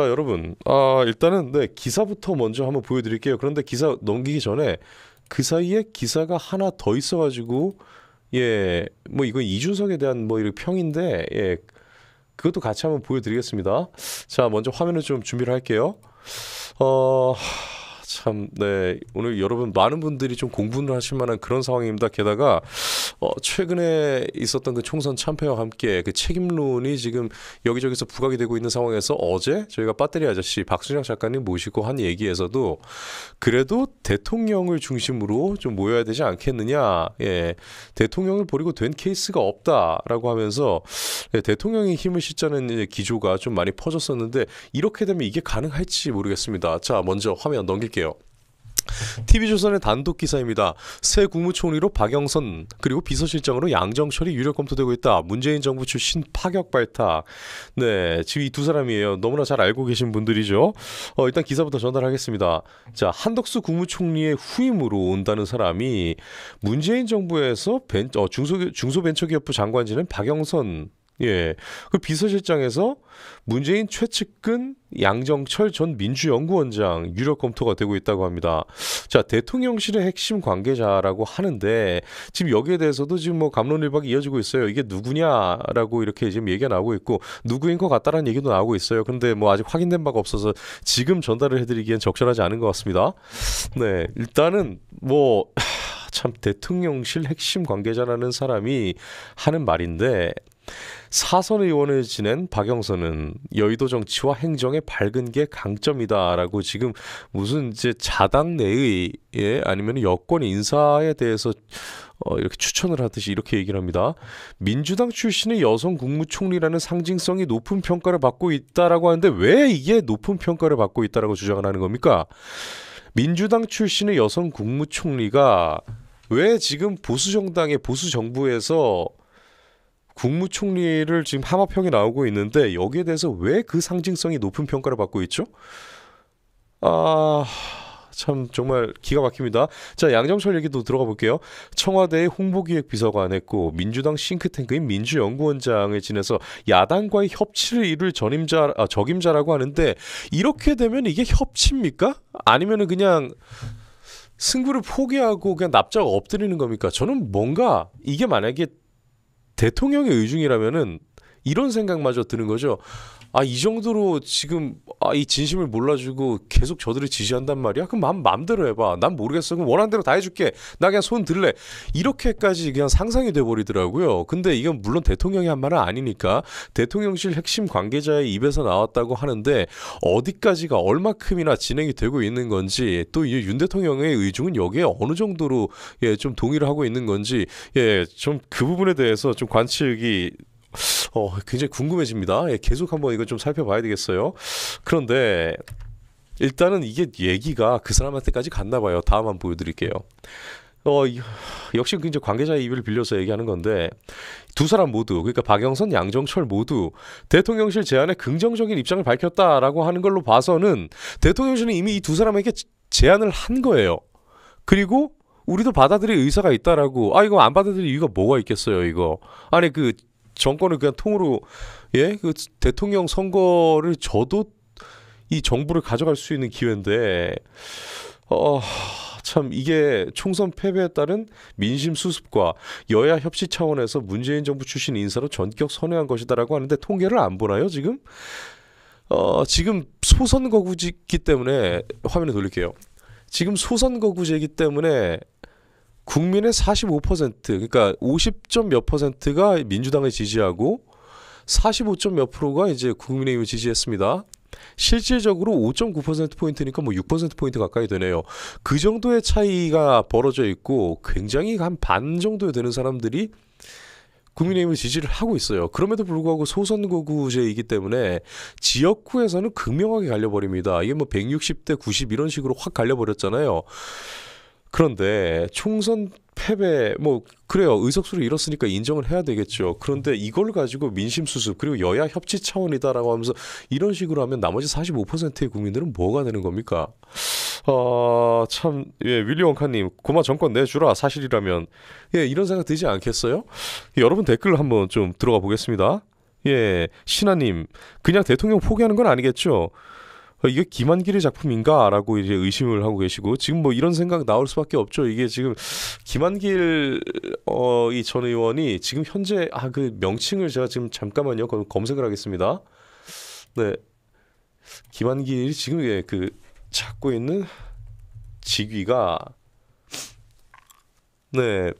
자 여러분 아 일단은 네 기사부터 먼저 한번 보여드릴게요 그런데 기사 넘기기 전에 그 사이에 기사가 하나 더 있어가지고 예 뭐 이건 이준석에 대한 뭐 이런 평인데 예 그것도 같이 한번 보여드리겠습니다 자 먼저 화면을 좀 준비를 할게요 어 참, 네. 오늘 여러분 많은 분들이 좀 공분을 하실 만한 그런 상황입니다. 게다가 어, 최근에 있었던 그 총선 참패와 함께 그 책임론이 지금 여기저기서 부각이 되고 있는 상황에서 어제 저희가 배터리 아저씨 박순영 작가님 모시고 한 얘기에서도 그래도 대통령을 중심으로 좀 모여야 되지 않겠느냐. 예. 대통령을 버리고 된 케이스가 없다라고 하면서 예, 대통령의 힘을 싣자는 기조가 좀 많이 퍼졌었는데 이렇게 되면 이게 가능할지 모르겠습니다. 자, 먼저 화면 넘길게요. TV조선의 단독 기사입니다. 새 국무총리로 박영선 그리고 비서실장으로 양정철이 유력 검토되고 있다. 문재인 정부 출신 파격 발탁. 네, 지금 이 두 사람이에요. 너무나 잘 알고 계신 분들이죠. 어, 일단 기사부터 전달하겠습니다. 자, 한덕수 국무총리의 후임으로 온다는 사람이 문재인 정부에서 벤, 어, 중소 중소벤처기업부 장관지는 박영선 예. 그 비서실장에서 문재인 최측근 양정철 전 민주연구원장 유력 검토가 되고 있다고 합니다. 자, 대통령실의 핵심 관계자라고 하는데 지금 여기에 대해서도 지금 뭐 감론일박이 이어지고 있어요. 이게 누구냐라고 이렇게 지금 얘기가 나오고 있고 누구인 것 같다라는 얘기도 나오고 있어요. 근데 뭐 아직 확인된 바가 없어서 지금 전달을 해드리기엔 적절하지 않은 것 같습니다. 네, 일단은 뭐. 참 대통령실 핵심 관계자라는 사람이 하는 말인데 사선 의원을 지낸 박영선은 여의도 정치와 행정의 밝은 게 강점이다라고 지금 무슨 이제 자당 내의 예 아니면 여권 인사에 대해서 어, 이렇게 추천을 하듯이 이렇게 얘기를 합니다. 민주당 출신의 여성 국무총리라는 상징성이 높은 평가를 받고 있다라고 하는데 왜 이게 높은 평가를 받고 있다라고 주장을 하는 겁니까? 민주당 출신의 여성 국무총리가 왜 지금 보수 정당의 보수 정부에서 국무총리를 지금 하마평이 나오고 있는데 여기에 대해서 왜 그 상징성이 높은 평가를 받고 있죠? 아... 참 정말 기가 막힙니다. 자 양정철 얘기도 들어가 볼게요. 청와대의 홍보기획비서관 했고 민주당 싱크탱크인 민주연구원장을 지내서 야당과의 협치를 이룰 전임자 아, 적임자라고 하는데 이렇게 되면 이게 협치입니까? 아니면은 그냥 승부를 포기하고 그냥 납작 엎드리는 겁니까? 저는 뭔가 이게 만약에 대통령의 의중이라면은 이런 생각마저 드는 거죠. 아이 정도로 지금 아, 이 진심을 몰라주고 계속 저들을 지시한단 말이야? 그럼 맘 마음대로 해봐. 난 모르겠어. 그럼 원하는 대로 다 해줄게. 나 그냥 손 들래. 이렇게까지 그냥 상상이 돼버리더라고요. 근데 이건 물론 대통령이 한 말은 아니니까 대통령실 핵심 관계자의 입에서 나왔다고 하는데 어디까지가 얼마큼이나 진행이 되고 있는 건지 또 윤 대통령의 의중은 여기에 어느 정도로 예, 좀 동의를 하고 있는 건지 예, 좀 그 부분에 대해서 좀 관측이 어, 굉장히 궁금해집니다. 예, 계속 한번 이거 좀 살펴봐야 되겠어요. 그런데 일단은 이게 얘기가 그 사람한테까지 갔나 봐요. 다음 한번 보여드릴게요. 어, 역시 이제 관계자의 입을 빌려서 얘기하는 건데 두 사람 모두 그러니까 박영선, 양정철 모두 대통령실 제안에 긍정적인 입장을 밝혔다라고 하는 걸로 봐서는 대통령실은 이미 이 두 사람에게 제안을 한 거예요. 그리고 우리도 받아들일 의사가 있다라고 아 이거 안 받아들일 이유가 뭐가 있겠어요 이거 아니 그 정권을 그냥 통으로 예그 대통령 선거를 저도 이 정부를 가져갈 수 있는 기회인데 어. 참 이게 총선 패배에 따른 민심 수습과 여야 협치 차원에서 문재인 정부 출신 인사로 전격 선회한 것이다라고 하는데 통계를 안 보나요 지금? 어, 지금 소선거구지기 때문에 화면에 돌릴게요. 지금 소선거구제이기 때문에 국민의 45% 그러니까 50점 몇 퍼센트가 민주당을 지지하고 45점 몇 프로가 이제 국민의힘을 지지했습니다. 실질적으로 5.9%포인트니까 뭐 6%포인트 가까이 되네요. 그 정도의 차이가 벌어져 있고 굉장히 한 반 정도 되는 사람들이 국민의힘을 지지를 하고 있어요. 그럼에도 불구하고 소선거구제이기 때문에 지역구에서는 극명하게 갈려버립니다. 이게 뭐 160대 90 이런 식으로 확 갈려버렸잖아요. 그런데 총선 패배 뭐 그래요 의석수를 잃었으니까 인정을 해야 되겠죠 그런데 이걸 가지고 민심 수습 그리고 여야 협치 차원이다라고 하면서 이런 식으로 하면 나머지 45%의 국민들은 뭐가 되는 겁니까 아참 예, 윌리 원카님 고마 정권 내주라 사실이라면 예 이런 생각 들지 않겠어요 예, 여러분 댓글 한번 좀 들어가 보겠습니다 예 신하님 그냥 대통령 포기하는 건 아니겠죠 어, 이게 김한길의 작품인가라고 이제 의심을 하고 계시고 지금 뭐 이런 생각 나올 수밖에 없죠. 이게 지금 김한길 어, 이 전 의원이 지금 현재 아 그 명칭을 제가 지금 잠깐만요. 검색을 하겠습니다. 네. 김한길이 지금 예, 그 찾고 있는 직위가 네.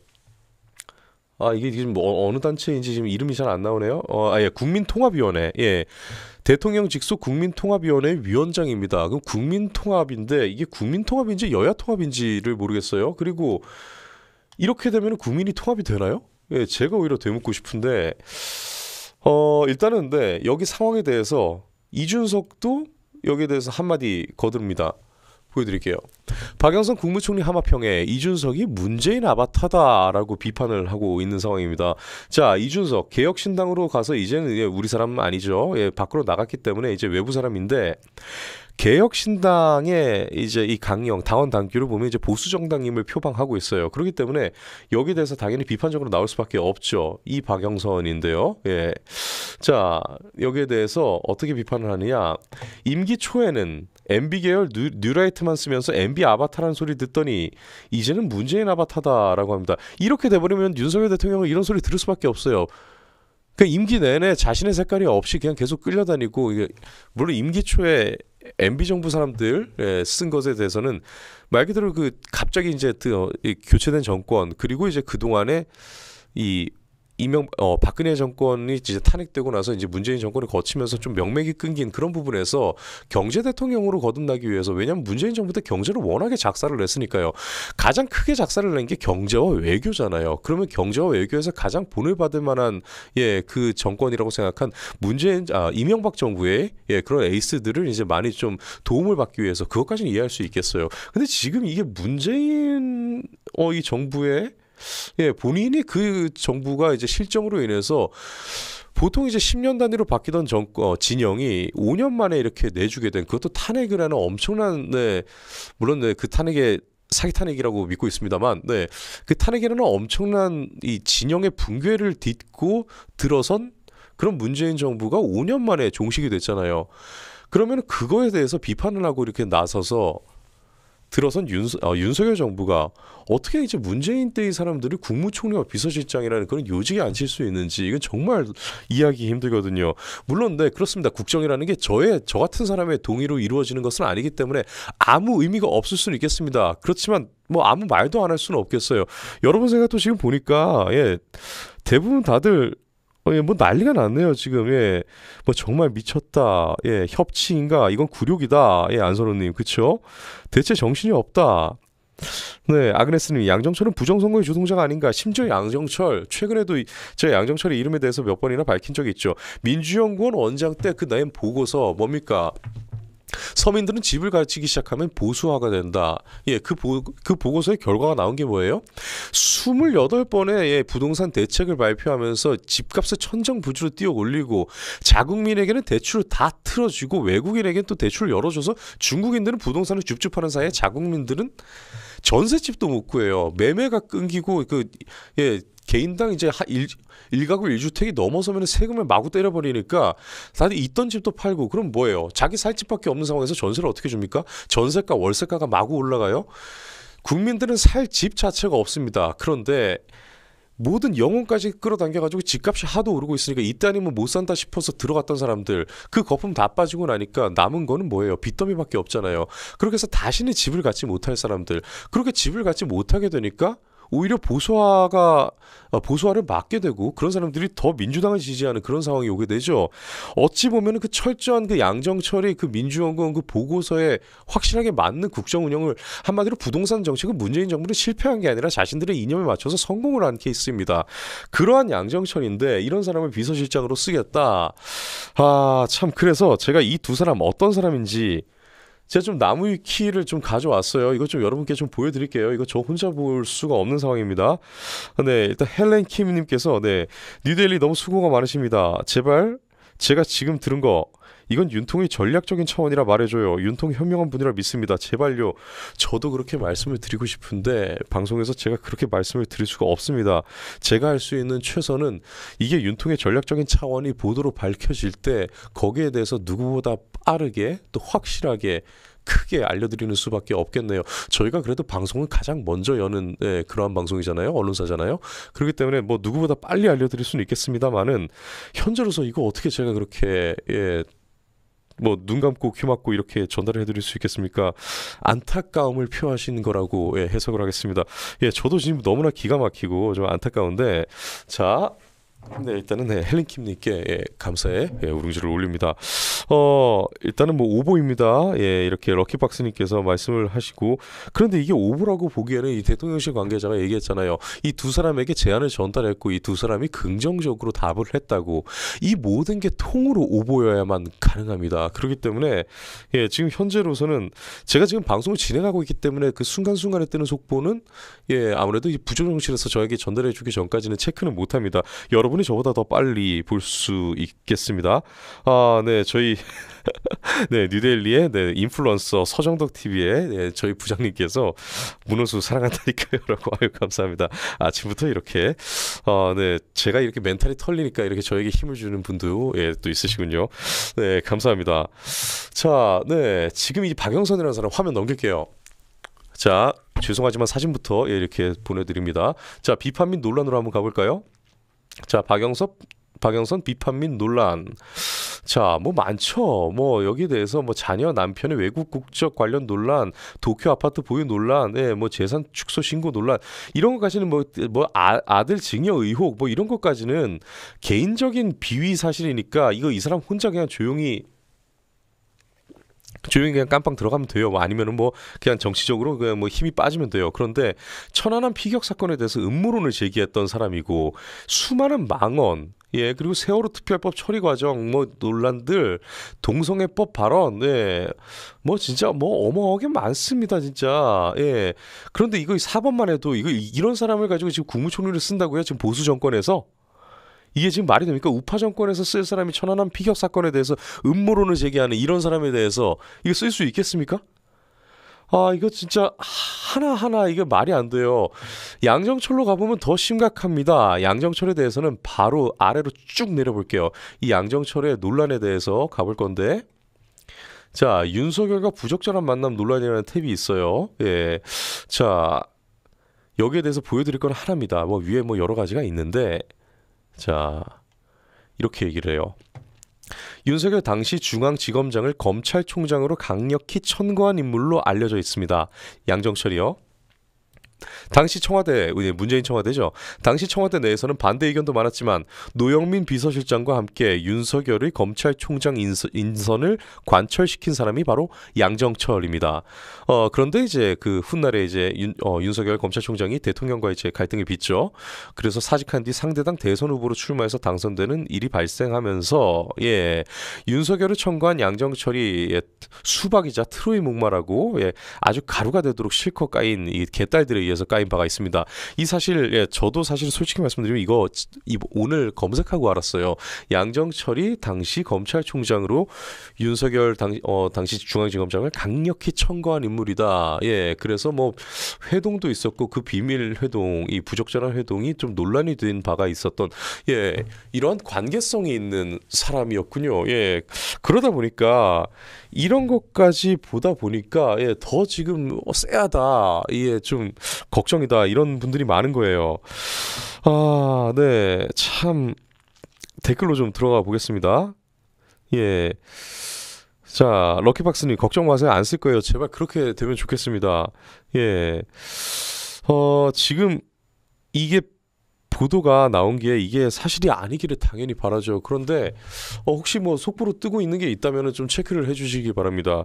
아 이게 지금 뭐 어, 어느 단체인지 지금 이름이 잘 안 나오네요. 어, 아, 예, 국민통합위원회. 예. 대통령 직속 국민통합위원회 위원장입니다. 그럼 국민통합인데 이게 국민통합인지 여야통합인지를 모르겠어요. 그리고 이렇게 되면 국민이 통합이 되나요? 예, 제가 오히려 되묻고 싶은데 어, 일단은 근데 네, 여기 상황에 대해서 이준석도 여기에 대해서 한마디 거듭니다. 보여드릴게요. 박영선 국무총리 하마평에 이준석이 문재인 아바타다라고 비판을 하고 있는 상황입니다. 자, 이준석 개혁신당으로 가서 이제는 우리 사람 아니죠. 예, 밖으로 나갔기 때문에 이제 외부 사람인데 개혁신당의 이제 이 강령 당원 당규를 보면 이제 보수 정당임을 표방하고 있어요. 그렇기 때문에 여기에 대해서 당연히 비판적으로 나올 수밖에 없죠. 이 박영선인데요. 예. 자, 여기에 대해서 어떻게 비판을 하느냐? 임기 초에는 MB 계열 뉴, 뉴라이트만 쓰면서 MB 아바타라는 소리 듣더니 이제는 문재인 아바타다라고 합니다. 이렇게 돼버리면 윤석열 대통령은 이런 소리 들을 수밖에 없어요. 그 임기 내내 자신의 색깔이 없이 그냥 계속 끌려다니고 물론 임기 초에 MB 정부 사람들 예, 쓴 것에 대해서는 말 그대로 그 갑자기 이제 그 교체된 정권 그리고 이제 그 동안에 이 이명 어 박근혜 정권이 이제 탄핵되고 나서 이제 문재인 정권을 거치면서 좀 명맥이 끊긴 그런 부분에서 경제 대통령으로 거듭나기 위해서 왜냐하면 문재인 정부 때 경제를 워낙에 작사를 냈으니까요. 가장 크게 작사를 낸 게 경제와 외교잖아요. 그러면 경제와 외교에서 가장 본을 받을 만한 예그 정권이라고 생각한 문재인 아 이명박 정부의 예 그런 에이스들을 이제 많이 좀 도움을 받기 위해서 그것까지는 이해할 수 있겠어요. 근데 지금 이게 문재인 어 이 정부의 예, 본인이 그 정부가 이제 실정으로 인해서 보통 이제 10년 단위로 바뀌던 정 어, 진영이 5년 만에 이렇게 내주게 된 그것도 탄핵을 하는 엄청난 네, 물론 네, 그탄핵에 사기 탄핵이라고 믿고 있습니다만, 네, 그탄핵에는 엄청난 이 진영의 붕괴를 딛고 들어선 그런 문재인 정부가 5년 만에 종식이 됐잖아요. 그러면 그거에 대해서 비판을 하고 이렇게 나서서 들어선 윤 어, 윤석열 정부가 어떻게 이제 문재인 때의 사람들을 국무총리와 비서실장이라는 그런 요직에 앉힐 수 있는지 이건 정말 이해하기 힘들거든요. 물론 네 그렇습니다. 국정이라는 게 저의 저 같은 사람의 동의로 이루어지는 것은 아니기 때문에 아무 의미가 없을 수는 있겠습니다. 그렇지만 뭐 아무 말도 안 할 수는 없겠어요. 여러분 생각도 지금 보니까 예 대부분 다들 어, 예, 뭐 난리가 났네요, 지금. 예. 뭐 정말 미쳤다. 예, 협치인가? 이건 굴욕이다. 예, 안선호 님. 그쵸? 대체 정신이 없다. 네, 아그네스님 양정철은 부정선거의 주동자가 아닌가. 심지어 양정철 최근에도 이, 제가 양정철의 이름에 대해서 몇 번이나 밝힌 적이 있죠. 민주연구원 원장 때그 나이 보고서 뭡니까? 서민들은 집을 가지기 시작하면 보수화가 된다. 예, 그, 보, 그 보고서의 결과가 나온 게 뭐예요? 28번의 예, 부동산 대책을 발표하면서 집값을 천정 부지로 뛰어 올리고 자국민에게는 대출을 다 틀어주고 외국인에게는 또 대출을 열어줘서 중국인들은 부동산을 줍줍하는 사이에 자국민들은 전세집도 못 구해요. 매매가 끊기고 그 예, 개인당 이제 일, 일가구 일주택이 넘어서면 세금을 마구 때려버리니까 다들 있던 집도 팔고 그럼 뭐예요? 자기 살 집밖에 없는 상황에서 전세를 어떻게 줍니까? 전세가 월세가가 마구 올라가요. 국민들은 살 집 자체가 없습니다. 그런데 모든 영혼까지 끌어당겨가지고 집값이 하도 오르고 있으니까 이따님은 못 산다 싶어서 들어갔던 사람들 그 거품 다 빠지고 나니까 남은 거는 뭐예요? 빚더미밖에 없잖아요. 그렇게 해서 다시는 집을 갖지 못할 사람들 그렇게 집을 갖지 못하게 되니까 오히려 보수화가 어, 보수화를 막게 되고 그런 사람들이 더 민주당을 지지하는 그런 상황이 오게 되죠. 어찌 보면 그 철저한 그양정철이그 민주연구원 그 보고서에 확실하게 맞는 국정 운영을 한마디로 부동산 정책은 문재인 정부는 실패한 게 아니라 자신들의 이념에 맞춰서 성공을 한 케이스입니다. 그러한 양정철인데 이런 사람을 비서실장으로 쓰겠다. 아 참 그래서 제가 이 두 사람 어떤 사람인지 제가 좀 나무 의키를좀 가져왔어요. 이거 좀 여러분께 좀 보여드릴게요. 이거 저 혼자 볼 수가 없는 상황입니다. 네, 일단 헬렌 킴님께서 네, 뉴델리 너무 수고가 많으십니다. 제발 제가 지금 들은 거 이건 윤통의 전략적인 차원이라 말해줘요. 윤통 현명한 분이라 믿습니다. 제발요. 저도 그렇게 말씀을 드리고 싶은데 방송에서 제가 그렇게 말씀을 드릴 수가 없습니다. 제가 할 수 있는 최선은 이게 윤통의 전략적인 차원이 보도로 밝혀질 때 거기에 대해서 누구보다 빠르게 또 확실하게 크게 알려드리는 수밖에 없겠네요. 저희가 그래도 방송을 가장 먼저 여는 예, 그러한 방송이잖아요. 언론사잖아요. 그렇기 때문에 뭐 누구보다 빨리 알려드릴 수는 있겠습니다만은 현재로서 이거 어떻게 제가 그렇게 예, 뭐눈 감고 귀 막고 이렇게 전달해 을 드릴 수 있겠습니까? 안타까움을 표하신 거라고 예, 해석을 하겠습니다. 예, 저도 지금 너무나 기가 막히고 좀 안타까운데 자, 네, 일단은 네, 헬린 킴님께 예, 감사의 예, 우릉지를 올립니다. 어, 일단은 뭐 오보입니다. 예, 이렇게 럭키박스님께서 말씀을 하시고 그런데 이게 오보라고 보기에는 이 대통령실 관계자가 얘기했잖아요. 이 두 사람에게 제안을 전달했고 이 두 사람이 긍정적으로 답을 했다고 이 모든 게 통으로 오보여야만 가능합니다. 그렇기 때문에 예, 지금 현재로서는 제가 지금 방송을 진행하고 있기 때문에 그 순간순간에 뜨는 속보는 예, 아무래도 부조정실에서 저에게 전달해주기 전까지는 체크는 못합니다. 여러 여러분이 저보다 더 빨리 볼 수 있겠습니다. 아, 네, 저희 네, 뉴델리의 네, 인플루언서 서정덕 TV의 네, 저희 부장님께서 문호수 사랑한다니까요라고 아유 감사합니다. 아침부터 이렇게 어, 네, 제가 이렇게 멘탈이 털리니까 이렇게 저에게 힘을 주는 분도 예, 또 있으시군요. 네, 감사합니다. 자, 네, 지금 이 박영선이라는 사람 화면 넘길게요. 자, 죄송하지만 사진부터 예, 이렇게 보내드립니다. 자, 비판 및 논란으로 한번 가볼까요? 자, 박영섭 박영선 비판 및 논란. 자, 뭐 많죠. 뭐 여기에 대해서 뭐 자녀 남편의 외국 국적 관련 논란, 도쿄 아파트 보유 논란, 예, 뭐 재산 축소 신고 논란 이런 것까지는 뭐뭐 뭐 아, 들 증여 의혹 뭐 이런 것까지는 개인적인 비위 사실이니까 이거 이 사람 혼자 그냥 조용히 조용히 그냥 깜빵 들어가면 돼요. 뭐 아니면은 뭐 그냥 정치적으로 그냥 뭐 힘이 빠지면 돼요. 그런데 천안함 피격 사건에 대해서 음모론을 제기했던 사람이고 수많은 망언 예 그리고 세월호 특별법 처리 과정 뭐 논란들 동성애법 발언 예 뭐 진짜 뭐 어마어게 마하 많습니다 진짜 예 그런데 이거 4번만 해도 이거 이런 사람을 가지고 지금 국무총리를 쓴다고요 지금 보수 정권에서 이게 지금 말이 됩니까? 우파 정권에서 쓸 사람이 천안함 피격 사건에 대해서 음모론을 제기하는 이런 사람에 대해서 이거 쓸 수 있겠습니까? 아 이거 진짜 하나하나 이게 말이 안 돼요 양정철로 가보면 더 심각합니다 양정철에 대해서는 바로 아래로 쭉 내려볼게요 이 양정철의 논란에 대해서 가볼 건데 자 윤석열과 부적절한 만남 논란이라는 탭이 있어요 예자 여기에 대해서 보여드릴 건 하나입니다 뭐 위에 뭐 여러 가지가 있는데 자, 이렇게 얘기를 해요. 윤석열 당시 중앙지검장을 검찰총장으로 강력히 천거한 인물로 알려져 있습니다. 양정철이요. 당시 청와대 예, 문재인 청와대죠. 당시 청와대 내에서는 반대 의견도 많았지만 노영민 비서실장과 함께 윤석열의 검찰총장 인선, 을 관철시킨 사람이 바로 양정철입니다. 어, 그런데 이제 그 훗날에 이제 윤, 어, 윤석열 검찰총장이 대통령과 이제 갈등이 빚죠. 그래서 사직한 뒤 상대당 대선 후보로 출마해서 당선되는 일이 발생하면서 예 윤석열을 청구한 양정철이 예, 수박이자 트로이 목마라고 예, 아주 가루가 되도록 실컷 까인 이 개딸들의 의해서 까인 바가 있습니다. 이 사실 예, 저도 사실 솔직히 말씀드리면 이거 오늘 검색하고 알았어요. 양정철이 당시 검찰총장으로 윤석열 당, 어, 당시 중앙지검장을 강력히 청구한 인물이다. 예, 그래서 뭐 회동도 있었고 그 비밀 회동, 이 부적절한 회동이 좀 논란이 된 바가 있었던 예 이런 관계성이 있는 사람이었군요. 예, 그러다 보니까 이런 것까지 보다 보니까 예, 더 지금 뭐 쎄하다. 예, 좀 걱정이다 이런 분들이 많은 거예요. 아, 네. 참 댓글로 좀 들어가 보겠습니다. 예. 자, 럭키박스님, 걱정 마세요. 안 쓸 거예요. 제발 그렇게 되면 좋겠습니다. 예. 어, 지금 이게 보도가 나온 게 이게 사실이 아니기를 당연히 바라죠. 그런데 어, 혹시 뭐 속보로 뜨고 있는 게 있다면 좀 체크를 해주시기 바랍니다.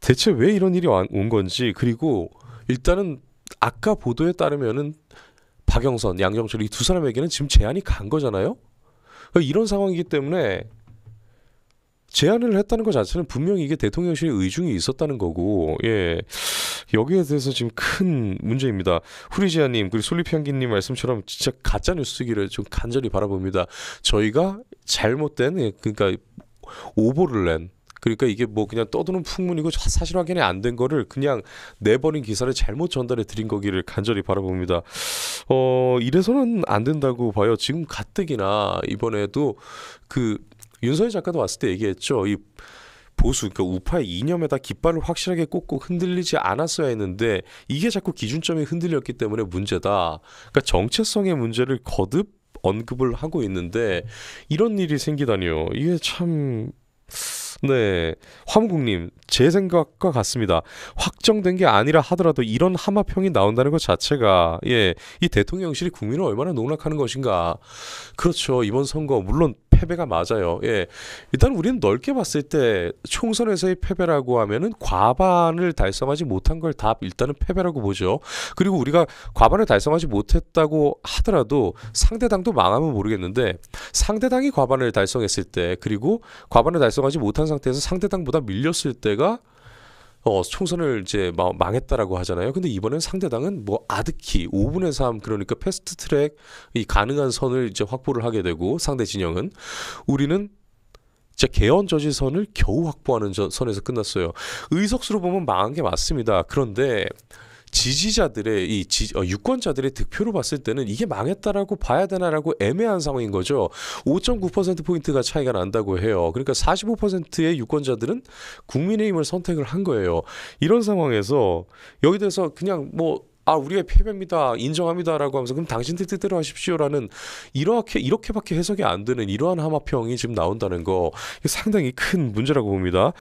대체 왜 이런 일이 온 건지, 그리고 일단은 아까 보도에 따르면은 박영선, 양정철 이 두 사람에게는 지금 제안이 간 거잖아요. 그러니까 이런 상황이기 때문에 제안을 했다는 것 자체는 분명히 이게 대통령실의 의중이 있었다는 거고, 예. 여기에 대해서 지금 큰 문제입니다. 후리지아님, 그리고 솔리피안기님 말씀처럼 진짜 가짜뉴스 기를좀 간절히 바라봅니다. 저희가 잘못된, 예, 그러니까 오보를 낸, 그러니까 이게 뭐 그냥 떠드는 풍문이고 사실 확인이 안 된 거를 그냥 내버린 기사를 잘못 전달해 드린 거기를 간절히 바라봅니다. 어 이래서는 안 된다고 봐요. 지금 가뜩이나 이번에도 그 윤서희 작가도 왔을 때 얘기했죠. 이 보수 그러니까 우파의 이념에다 깃발을 확실하게 꽂고 흔들리지 않았어야 했는데 이게 자꾸 기준점이 흔들렸기 때문에 문제다. 그러니까 정체성의 문제를 거듭 언급을 하고 있는데 이런 일이 생기다니요. 이게 참 네. 화무국님, 제 생각과 같습니다. 확정된 게 아니라 하더라도 이런 하마평이 나온다는 것 자체가, 예, 이 대통령실이 국민을 얼마나 농락하는 것인가. 그렇죠. 이번 선거, 물론 패배가 맞아요. 예. 일단 우리는 넓게 봤을 때 총선에서의 패배라고 하면은 과반을 달성하지 못한 걸 다 일단은 패배라고 보죠. 그리고 우리가 과반을 달성하지 못했다고 하더라도 상대당도 망하면 모르겠는데 상대당이 과반을 달성했을 때 그리고 과반을 달성하지 못한 상태에서 상대당보다 밀렸을 때가 어, 총선을 이제 망했다라고 하잖아요. 근데 이번엔 상대당은 뭐 아득히 5분의 3 그러니까 패스트 트랙 이 가능한 선을 이제 확보를 하게 되고 상대 진영은 우리는 이제 개헌 저지선을 겨우 확보하는 선에서 끝났어요. 의석수로 보면 망한 게 맞습니다. 그런데 지지자들의 이 지, 어, 유권자들의 득표로 봤을 때는 이게 망했다라고 봐야 되나라고 애매한 상황인 거죠. 5.9% 포인트가 차이가 난다고 해요. 그러니까 45%의 유권자들은 국민의힘을 선택을 한 거예요. 이런 상황에서 여기 대해서 그냥 뭐 아, 우리의 패배입니다. 인정합니다라고 하면서 그럼 당신들 뜻대로 하십시오라는 이렇게 이렇게밖에 해석이 안 되는 이러한 하마평이 지금 나온다는 거 상당히 큰 문제라고 봅니다.